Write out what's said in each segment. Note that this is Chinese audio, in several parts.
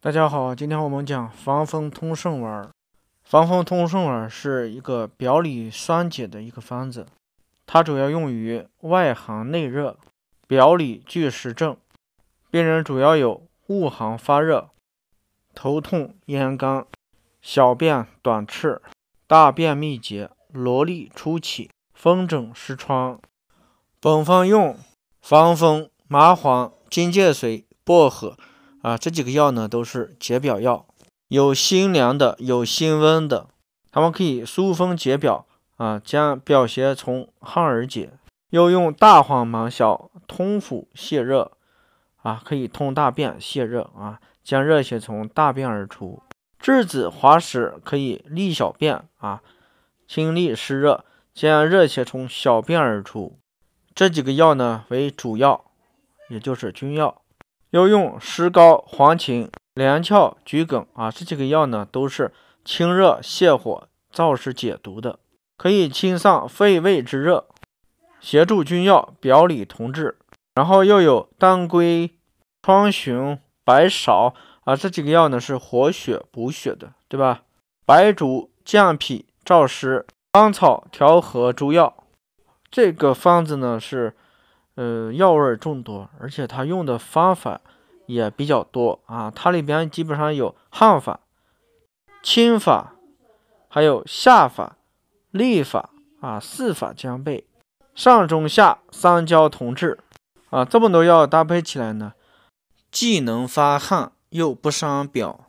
大家好，今天我们讲防风通圣丸。防风通圣丸是一个表里双解的一个方子，它主要用于外寒内热、表里俱实症。病人主要有恶寒发热、头痛咽干、小便短赤、大便秘结、罗粒初起、风疹湿疮。本方用防风、麻黄、荆芥水、薄荷。啊，这几个药呢都是解表药，有辛凉的，有辛温的，它们可以疏风解表，啊，将表邪从汗而解。又用大黄、芒硝通腑泻热，啊，可以通大便泻热，啊，将热邪从大便而出。栀子滑石可以利小便，啊，清利湿热，将热邪从小便而出。这几个药呢为主要，也就是君药。要用石膏、黄芩、连翘、桔梗啊，这几个药呢都是清热泻火、燥湿解毒的，可以清上肺胃之热，协助君药表里同治。然后又有当归、川芎、白芍啊，这几个药呢是活血补血的，对吧？白术健脾燥湿，甘草调和诸药。这个方子呢是。呃，药味儿众多，而且它用的方法也比较多啊。它里边基本上有汗法、清法，还有下法、利法啊，四法兼备，上中下三焦同治啊。这么多药搭配起来呢，既能发汗，又不伤表。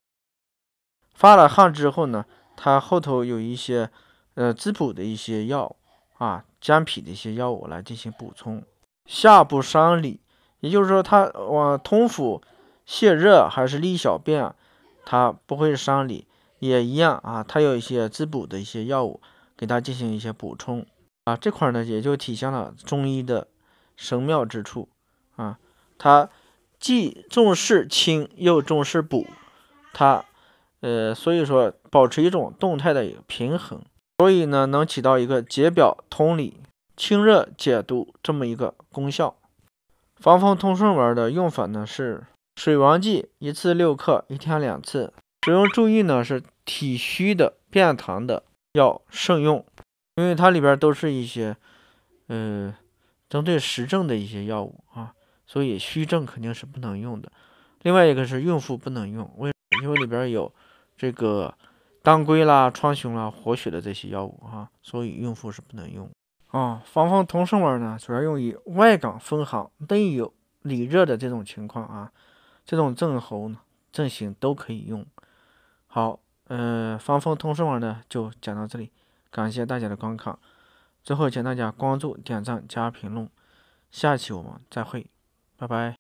发了汗之后呢，它后头有一些呃滋补的一些药啊，健脾的一些药物来进行补充。下不伤里，也就是说，它往通腑泻热还是利小便，它不会伤里，也一样啊。它有一些滋补的一些药物，给它进行一些补充啊。这块呢，也就体现了中医的神妙之处啊。它既重视清，又重视补，它呃，所以说保持一种动态的一个平衡，所以呢，能起到一个解表通里。清热解毒这么一个功效，防风通顺丸的用法呢是水王剂一次六克，一天两次。使用注意呢是体虚的、便溏的要慎用，因为它里边都是一些，嗯，针对实症的一些药物啊，所以虚症肯定是不能用的。另外一个是孕妇不能用，为因为里边有这个当归啦、川芎啦、活血的这些药物啊，所以孕妇是不能用。啊，防风通圣丸呢，主要用于外感风寒、内有里热的这种情况啊，这种症候呢，症型都可以用。好，呃，防风通圣丸呢就讲到这里，感谢大家的观看。最后，请大家关注、点赞、加评论，下期我们再会，拜拜。